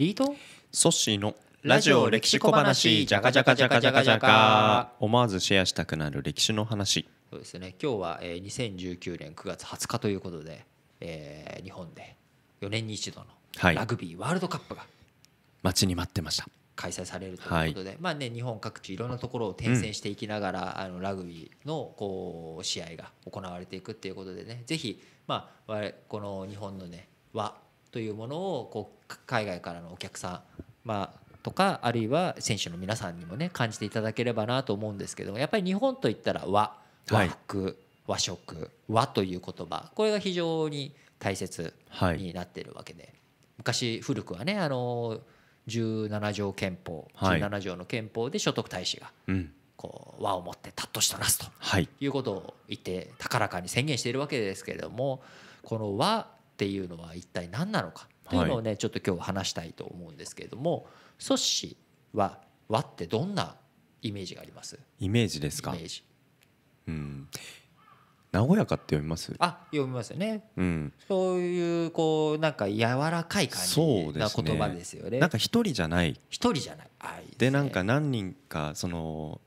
リートソッシーのラジオ歴史小話じゃかじゃかじゃかじゃかじゃか思わずシェアしたくなる歴史の話そうですね今日は、え2019年9月20日ということで、えー、日本で4年に一度のラグビーワールドカップが、はい、待ちに待ってました開催されるということで、はい、まあね日本各地いろんなところを転戦していきながら、うん、あのラグビーのこう試合が行われていくっていうことでねぜひまあこの日本のね和というものをこう海外からのお客さん、まあ、とかあるいは選手の皆さんにもね感じていただければなと思うんですけどもやっぱり日本といったら和和服、はい、和食和という言葉これが非常に大切になっているわけで、はい、昔古くはねあの17条憲法17条の憲法で所得大使が、はい、こう和を持ってたっとしたなすと、い、うことを言って高らかに宣言しているわけですけれどもこの和っていうのは一体何なのかというのをね、はい、ちょっと今日話したいと思うんですけれどもソッは和ってどんなイメージがありますイメージですかうん和やかって読みますあ読みますよね、うん、そういうこうなんか柔らかい感じな言葉ですよね、ね、なんか一人じゃない一人じゃないあいで、ね,、なんか何人かその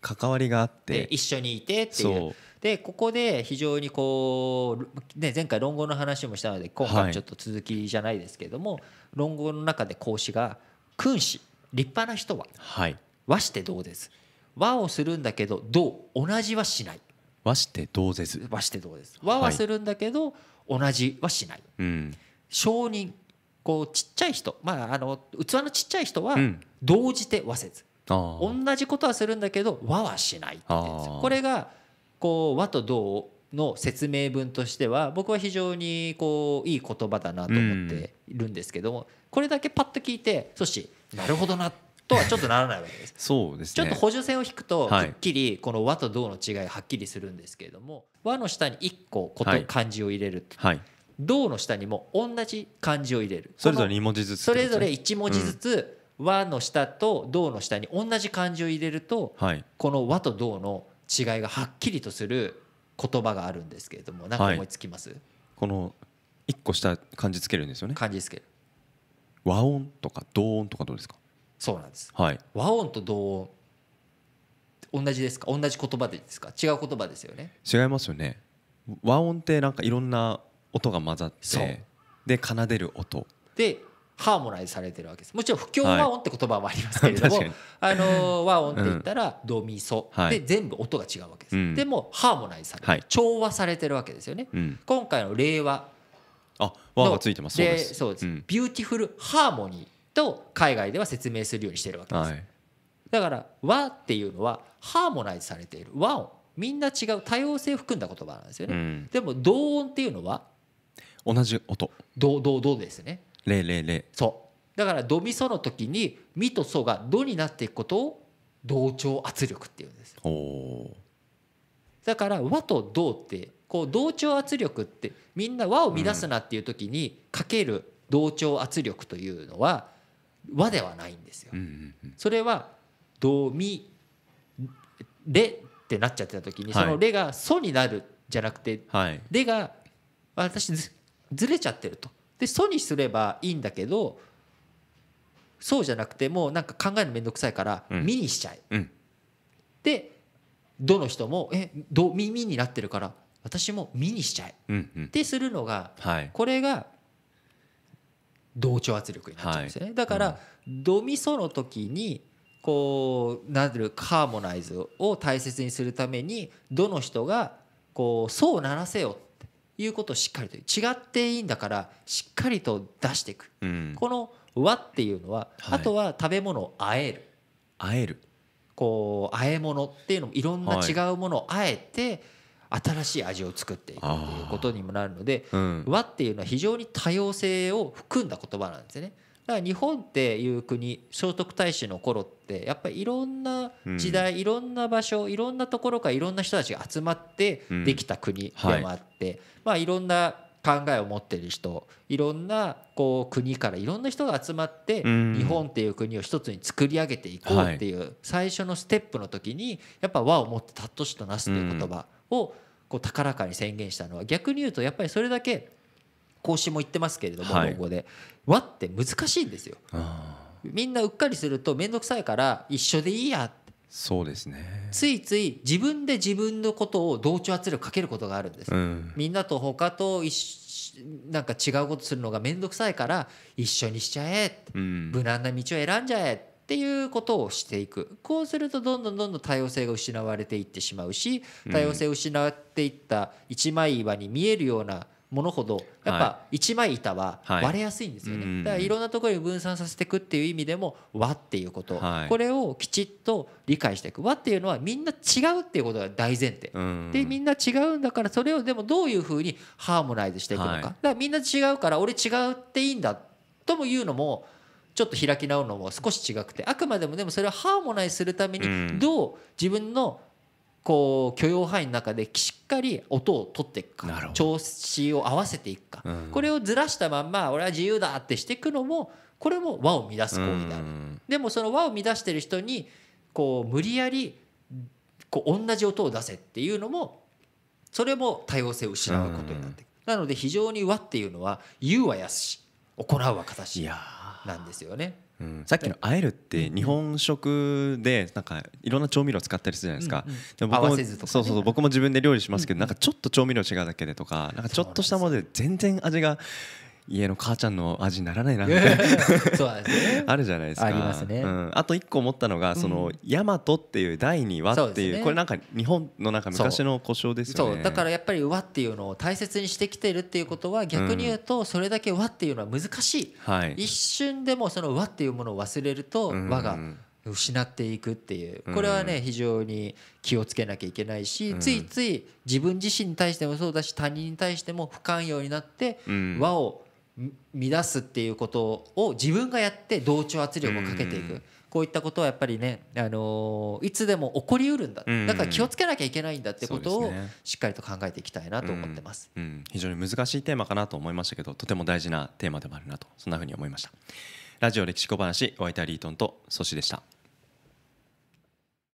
関わりがあって一緒にいてっていうでここで非常にこう、ね、前回論語の話もしたので今回ちょっと続きじゃないですけれども、はい、論語の中で孔子が「君子立派な人は、はい、和してどうです。和をするんだけど同同じはしない」和して同絶和してです」「和はするんだけど、はい、同じはしない、うん、承認こうちっちゃい人まああの器のちっちゃい人は、うん、同じて和せず、同じことはするんだけど和はしないこれがこう和と道の説明文としては僕は非常にこういい言葉だなと思っているんですけども、うん、これだけパッと聞いて「そしなるほどな」とはちょっとならないわけです。そうです、ね、ちょっと補助線を引くとはっきりこの和と道の違いはっきりするんですけれども和の下に一個こと、漢字を入れると。はい道の下にも同じ漢字を入れるそれぞれ2文字ずつ、それぞれ一文字ずつ、うん、和の下と道の下に同じ漢字を入れると、はい、この和と道の違いがはっきりとする言葉があるんですけれども何か思いつきます、はい、この一個下漢字つけるんですよね漢字つける和音とか同音とかどうですかそうなんです、はい、和音と同音同じですか同じ言葉ですか違う言葉ですよね違いますよね和音ってなんかいろんな音が混ざってで奏でる音でハーモナイズされてるわけですもちろん不協和音って言葉もありますけれども、はい、あの和音って言ったらドミソで全部音が違うわけです、でもハーモナイズされてる、はい、調和されてるわけですよね、うん、今回の令和あ和がついてますそうです、うん、ビューティフルハーモニーと海外では説明するようにしてるわけです、だから和っていうのはハーモナイズされている和音みんな違う多様性を含んだ言葉なんですよね、うん、でも同音っていうのは同じ音同同同ですね例例例そうだからドミソの時にミとソがドになっていくことを同調圧力っていうんですだから和と同ってこう同調圧力ってみんな和を乱すなっていう時にかける同調圧力というのは和ではないんですよ。それはドミレってなっちゃってた時にそのレがソになるじゃなくてレが私ずれちゃってるとで素にすればいいんだけどそうじゃなくてもうなんか考えるの面倒くさいから「み」にしちゃえ、うん、でどの人も「えど耳になってるから私も「ミ」にしちゃえ、うんうん、ってするのが、はい、これが同調圧力になっちゃうんですね、はい、だから、うん、ドミソの時にこうなるハーモナイズを大切にするためにどの人がこうそうならせよっいうことをしっかりと違っていいんだからしっかりと出していく、うん、この「和」っていうのは、はい、あとは食べ物をあえるあえるこうあえ物っていうのもいろんな違うものをあえて、新しい味を作っていくっていうことにもなるので、うん、和っていうのは非常に多様性を含んだ言葉なんですよね。だから日本っていう国聖徳太子の頃ってやっぱりいろんな時代、いろんな場所いろんなところからいろんな人たちが集まってできた国でもあって、まあ、いろんな考えを持ってる人いろんなこう国からいろんな人が集まって日本っていう国を一つに作り上げていこうっていう最初のステップの時にやっぱ和をもってたっとしとなすという言葉をこう高らかに宣言したのは逆に言うとやっぱりそれだけ講師も言ってますけれども、はい、でわ」って難しいんですよみんなうっかりすると面倒くさいから一緒でいいやってそうですねついつい自分で自分のことを同調圧力かけることがあるんです、うん、みんなと他と一なんか違うことするのが面倒くさいから一緒にしちゃえ、うん、無難な道を選んじゃえっていうことをしていくこうするとどんどんどんどん多様性が失われていってしまうし多様性を失っていった一枚岩に見えるようなものほどやっぱ一枚板は割れやすいんですよね、はい、だからいろんなところに分散させていくっていう意味でも和っていうこと、はい、これをきちっと理解していく和っていうのはみんな違うっていうことが大前提、うん、でみんな違うんだからそれをでもどういうふうにハーモナイズしていくのか、はい、だからみんな違うから俺違うっていいんだとも言うのもちょっと開き直るのも少し違くてあくまでもでもそれはハーモナイズするためにどう自分のこう許容範囲の中でしっかり音を取っていくか調子を合わせていくか、うん、これをずらしたまんま俺は自由だってしていくのもこれも和を乱す行為である、うん、でもその和を乱してる人にこう無理やりこう同じ音を出せっていうのもそれも多様性を失うことになっていく、うん、なので非常に和っていうのは言うはやすし行うは形なんですよね。うん、さっきの「あえる」って日本食でなんかいろんな調味料使ったりするじゃないですか、うんうん、僕も、ね、そうそう僕も自分で料理しますけど、うん、なんかちょっと調味料違うだけでとかなんかちょっとしたもので全然味が家の母ちゃんの味にならないなみたい あるじゃないですかありますね、うん、あと一個思ったのがその、大和っていう第二話っていう、ね、これなんか日本のなんか昔の故障ですよねそうだからやっぱり和っていうのを大切にしてきてるっていうことは逆に言うとそれだけ和っていうのは難しい、うん、一瞬でもその和っていうものを忘れると和が、失っていくっていうこれはね非常に気をつけなきゃいけないしついつい自分自身に対してもそうだし他人に対しても不寛容になって和を乱すっていうことを自分がやって同調圧力をかけていく。こういったことはやっぱりね、あのー、いつでも起こりうるんだ、だから気をつけなきゃいけないんだってことをしっかりと考えていきたいなと思ってます、うんうん、非常に難しいテーマかなと思いましたけどとても大事なテーマでもあるなとそんなふうに思いましたラジオ歴史小話お相手はリートンとソシでした